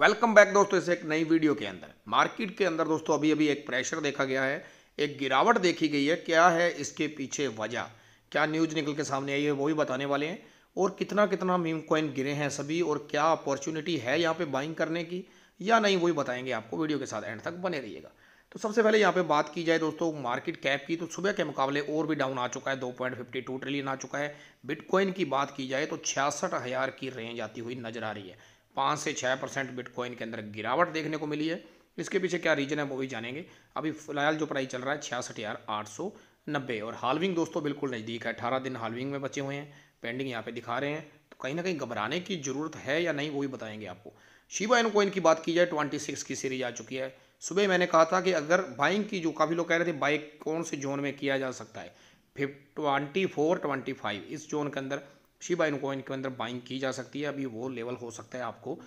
welcome back दोस्तों इस एक नई वीडियो के अंदर मार्केट के अंदर दोस्तों अभी अभी एक प्रेशर देखा गया है एक गिरावट देखी गई है क्या है इसके पीछे वजह क्या न्यूज निकल के सामने आई है वो भी बताने वाले हैं और कितना कितना मीम कॉइन गिरे हैं सभी और क्या अपॉर्चुनिटी है यहाँ पे बाइंग करने की या नहीं वही बताएंगे आपको वीडियो के साथ एंड तक बने रहिएगा तो सबसे पहले यहाँ पे बात की जाए दोस्तों मार्केट कैप की तो सुबह के मुकाबले और भी डाउन आ चुका है दो पॉइंट फिफ्टी टू ट्रिलियन आ चुका है बिटकॉइन की बात की जाए तो छियासठ हज़ार की रेंज आती हुई नजर आ रही है पाँच से छः परसेंट बिटकॉइन के अंदर गिरावट देखने को मिली है इसके पीछे क्या रीजन है वो भी जानेंगे अभी फिलहाल जो प्राइस चल रहा है छियासठ हज़ार आठ सौ नब्बे और हालविंग दोस्तों बिल्कुल नज़दीक है अठारह दिन हालविंग में बचे हुए हैं पेंडिंग यहाँ पे दिखा रहे हैं तो कहीं ना कहीं घबराने की जरूरत है या नहीं वो भी बताएंगे आपको शिवा एन कोइन की बात की जाए ट्वेंटी सिक्स की सीरीज आ चुकी है सुबह मैंने कहा था कि अगर बाइंग की जो काफ़ी लोग कह रहे थे बाइक कौन से जोन में किया जा सकता है फिफ ट्वेंटी फोर ट्वेंटी फाइव इस जोन के अंदर शिबाइन कोइन के अंदर बाइंग की जा सकती है अभी वो लेवल हो सकता है आपको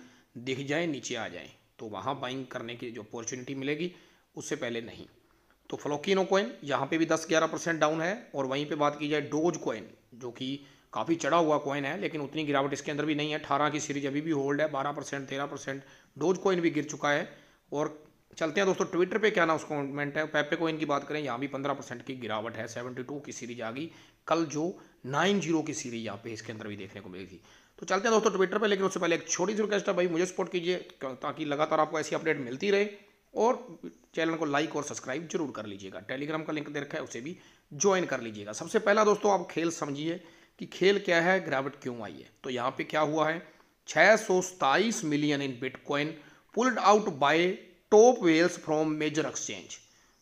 दिख जाए नीचे आ जाए तो वहाँ बाइंग करने की जो अपॉर्चुनिटी मिलेगी उससे पहले नहीं तो फ्लोकिनो कोइन यहाँ पे भी 10-11 परसेंट डाउन है और वहीं पे बात की जाए डोज कॉइन जो कि काफ़ी चढ़ा हुआ कॉइन है लेकिन उतनी गिरावट इसके अंदर भी नहीं है अठारह की सीरीज अभी भी होल्ड है बारह परसेंट तेरह परसेंट डोज कॉइन भी गिर चुका है और चलते हैं दोस्तों ट्विटर पे क्या ना उसको कमेंट है पेपे कोइन की बात करें यहाँ भी पंद्रह परसेंट की गिरावट है सेवेंटी टू की सीरीज आ गई कल जो नाइन जीरो की सीरीज यहाँ पे इसके अंदर भी देखने को मिली थी तो चलते हैं दोस्तों ट्विटर पे लेकिन उससे पहले एक छोटी सी रिक्वेस्ट है भाई मुझे सपोर्ट कीजिए ताकि लगातार आपको ऐसी अपडेट मिलती रहे और चैनल को लाइक और सब्सक्राइब जरूर कर लीजिएगा टेलीग्राम का लिंक दे रखा है उसे भी ज्वाइन कर लीजिएगा सबसे पहला दोस्तों आप खेल समझिए कि खेल क्या है गिरावट क्यों आई है तो यहाँ पे क्या हुआ है छः million in bitcoin pulled out by top whales from major exchange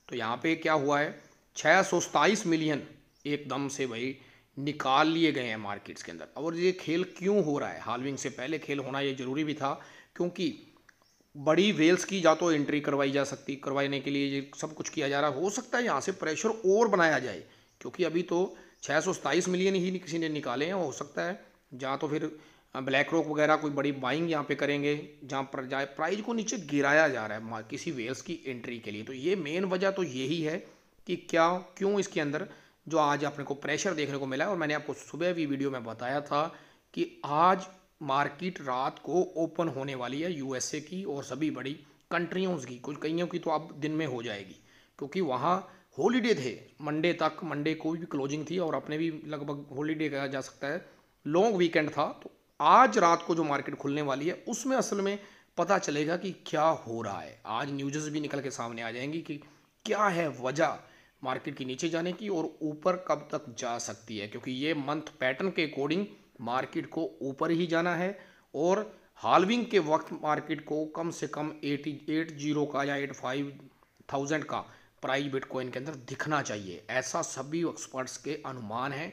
तो यहाँ पे क्या हुआ है छः मिलियन एकदम से भाई निकाल लिए गए हैं मार्केट्स के अंदर और ये खेल क्यों हो रहा है हालविंग से पहले खेल होना ये ज़रूरी भी था क्योंकि बड़ी वेल्स की या तो एंट्री करवाई जा सकती करवाने के लिए ये सब कुछ किया जा रहा हो सकता है यहाँ से प्रेशर और बनाया जाए क्योंकि अभी तो छः मिलियन ही किसी ने निकाले हैं हो सकता है जहाँ तो फिर ब्लैक रॉक वगैरह कोई बड़ी बाइंग यहाँ पे करेंगे जहाँ पर जाए प्राइज़ को नीचे गिराया जा रहा है किसी वेल्स की एंट्री के लिए तो ये मेन वजह तो यही है कि क्या क्यों इसके अंदर जो आज अपने को प्रेशर देखने को मिला है और मैंने आपको सुबह भी वीडियो में बताया था कि आज मार्केट रात को ओपन होने वाली है यूएसए की और सभी बड़ी कंट्रियों की कुछ कईयों की तो अब दिन में हो जाएगी क्योंकि वहाँ हॉलीडे थे मंडे तक मंडे को भी क्लोजिंग थी और अपने भी लगभग हॉलीडे कहा जा सकता है लॉन्ग वीकेंड था तो आज रात को जो मार्केट खुलने वाली है उसमें असल में पता चलेगा कि क्या हो रहा है आज न्यूज़ भी निकल के सामने आ जाएंगी कि क्या है वजह मार्केट की नीचे जाने की और ऊपर कब तक जा सकती है क्योंकि ये मंथ पैटर्न के अकॉर्डिंग मार्केट को ऊपर ही जाना है और हालविंग के वक्त मार्केट को कम से कम एटी एट जीरो का या एट फाइव थाउजेंड का प्राइस बिटकॉइन के अंदर दिखना चाहिए ऐसा सभी एक्सपर्ट्स के अनुमान है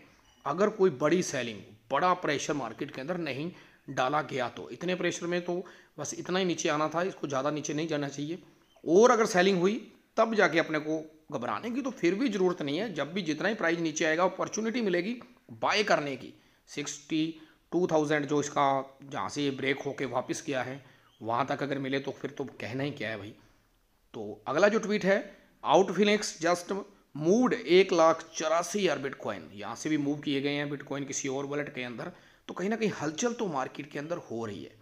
अगर कोई बड़ी सेलिंग बड़ा प्रेशर मार्केट के अंदर नहीं डाला गया तो इतने प्रेशर में तो बस इतना ही नीचे आना था इसको ज़्यादा नीचे नहीं जाना चाहिए और अगर सेलिंग हुई तब जाके अपने को घबराने की तो फिर भी ज़रूरत नहीं है जब भी जितना ही प्राइस नीचे आएगा अपॉर्चुनिटी मिलेगी बाय करने की सिक्सटी टू थाउजेंड जो इसका जहाँ से ये ब्रेक होके वापस किया है वहाँ तक अगर मिले तो फिर तो कहना ही क्या है भाई तो अगला जो ट्वीट है आउट जस्ट मूड एक लाख चौरासी हज़ार बिटकॉइन यहाँ से भी मूव किए गए हैं बिटकॉइन किसी और वॉलेट के अंदर तो कहीं ना कहीं हलचल तो मार्केट के अंदर हो रही है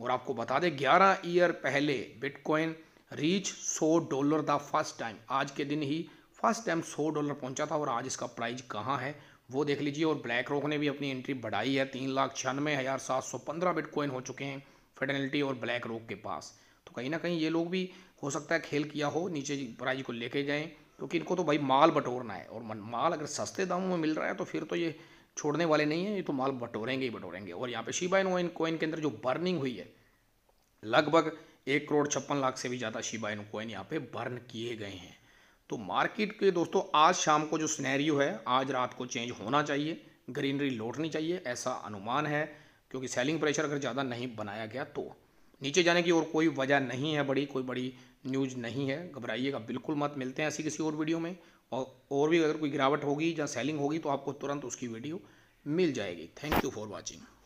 और आपको बता दें ग्यारह ईयर पहले बिटकॉइन रीच सौ डॉलर द फर्स्ट टाइम आज के दिन ही फर्स्ट टाइम सौ डॉलर पहुंचा था और आज इसका प्राइस कहाँ है वो देख लीजिए और ब्लैक रॉक ने भी अपनी एंट्री बढ़ाई है तीन लाख छियानवे हज़ार सात सौ पंद्रह बिटकॉइन हो चुके हैं फेडनल्टी और ब्लैक रॉक के पास तो कहीं ना कहीं ये लोग भी हो सकता है खेल किया हो नीचे प्राइज को लेके जाएं क्योंकि इनको तो भाई माल बटोरना है और माल अगर सस्ते दामों में मिल रहा है तो फिर तो ये छोड़ने वाले नहीं हैं ये तो माल बटोरेंगे ही बटोरेंगे और यहाँ पे शिबा इन कोइन के अंदर जो बर्निंग हुई है लगभग एक करोड़ छप्पन लाख से भी ज़्यादा शिबा इन कोइन यहाँ पे बर्न किए गए हैं तो मार्केट के दोस्तों आज शाम को जो स्नैरियो है आज रात को चेंज होना चाहिए ग्रीनरी लौटनी चाहिए ऐसा अनुमान है क्योंकि सेलिंग प्रेशर अगर ज़्यादा नहीं बनाया गया तो नीचे जाने की और कोई वजह नहीं है बड़ी कोई बड़ी न्यूज नहीं है घबराइएगा बिल्कुल मत मिलते हैं ऐसी किसी और वीडियो में और और भी अगर कोई गिरावट होगी या सेलिंग होगी तो आपको तुरंत उसकी वीडियो मिल जाएगी थैंक यू फॉर वॉचिंग